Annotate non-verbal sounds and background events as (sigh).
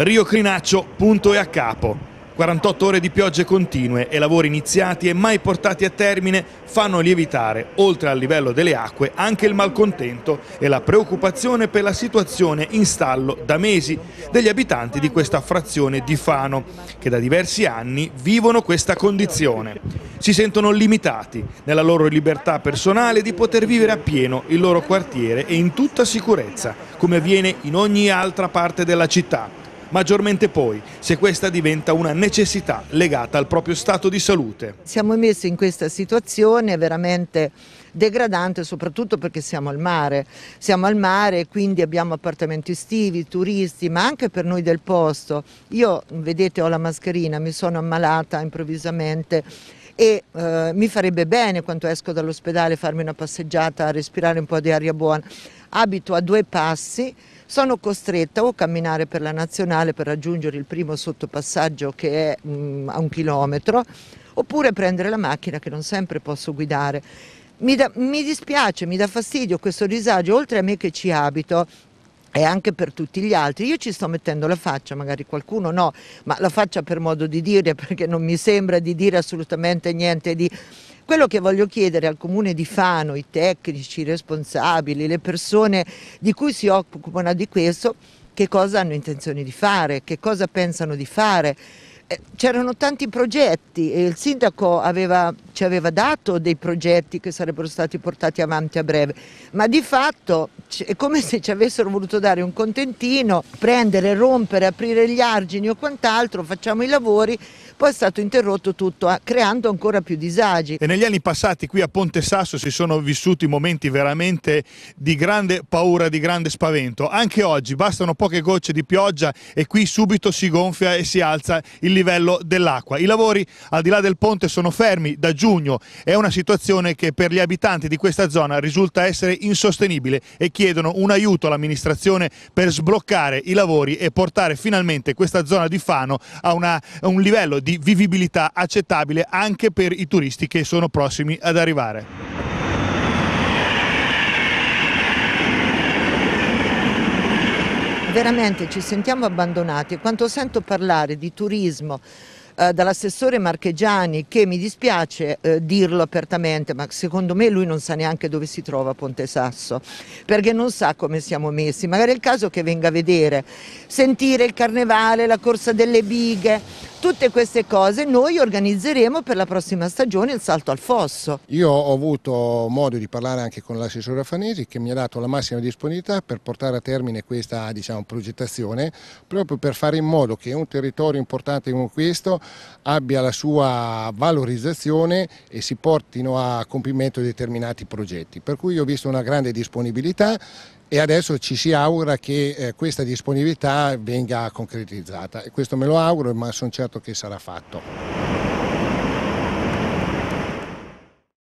Rio Crinaccio, punto e a capo. 48 ore di piogge continue e lavori iniziati e mai portati a termine fanno lievitare, oltre al livello delle acque, anche il malcontento e la preoccupazione per la situazione in stallo da mesi degli abitanti di questa frazione di Fano, che da diversi anni vivono questa condizione. Si sentono limitati nella loro libertà personale di poter vivere appieno il loro quartiere e in tutta sicurezza, come avviene in ogni altra parte della città maggiormente poi se questa diventa una necessità legata al proprio stato di salute. Siamo messi in questa situazione veramente degradante soprattutto perché siamo al mare, siamo al mare e quindi abbiamo appartamenti estivi, turisti, ma anche per noi del posto. Io, vedete, ho la mascherina, mi sono ammalata improvvisamente e eh, mi farebbe bene quando esco dall'ospedale farmi una passeggiata, respirare un po' di aria buona. Abito a due passi sono costretta o a camminare per la nazionale per raggiungere il primo sottopassaggio che è mh, mm, a un chilometro, oppure prendere la macchina che non sempre posso guidare. Mi, da, mi dispiace, mi dà fastidio questo disagio, oltre a me che ci abito, e anche per tutti gli altri. Io ci sto mettendo la faccia, magari qualcuno no, ma la faccia per modo di dire, (laughs) perché non mi sembra di dire assolutamente niente di quello che voglio chiedere al comune di Fano, i tecnici, i responsabili, le persone di cui si occupano di questo, che cosa hanno intenzione di fare, che cosa pensano di fare eh, c'erano tanti progetti e il sindaco aveva, ci aveva dato dei progetti che sarebbero stati portati avanti a breve, ma di fatto è come se ci avessero voluto dare un contentino, prendere, rompere, aprire gli argini o quant'altro, facciamo i lavori, poi è stato interrotto tutto, creando ancora più disagi. E negli anni passati qui a Ponte Sasso si sono vissuti momenti veramente di grande paura, di grande spavento. Anche oggi bastano poche gocce di pioggia e qui subito si gonfia e si alza il livello livello dell'acqua. I lavori al di là del ponte sono fermi da giugno, è una situazione che per gli abitanti di questa zona risulta essere insostenibile e chiedono un aiuto all'amministrazione per sbloccare i lavori e portare finalmente questa zona di Fano a, una, a un livello di vivibilità accettabile anche per i turisti che sono prossimi ad arrivare. veramente ci sentiamo abbandonati e quando sento parlare di turismo eh, dall'assessore Marchegiani che mi dispiace eh, dirlo apertamente ma secondo me lui non sa neanche dove si trova Ponte Sasso perché non sa come siamo messi magari è il caso che venga a vedere sentire il carnevale, la corsa delle bighe Tutte queste cose noi organizzeremo per la prossima stagione il salto al fosso. Io ho avuto modo di parlare anche con l'assessore Fanesi che mi ha dato la massima disponibilità per portare a termine questa diciamo, progettazione proprio per fare in modo che un territorio importante come questo abbia la sua valorizzazione e si portino a compimento determinati progetti. Per cui ho visto una grande disponibilità e adesso ci si augura che eh, questa disponibilità venga concretizzata e questo me lo auguro ma sono certo certo che sarà fatto.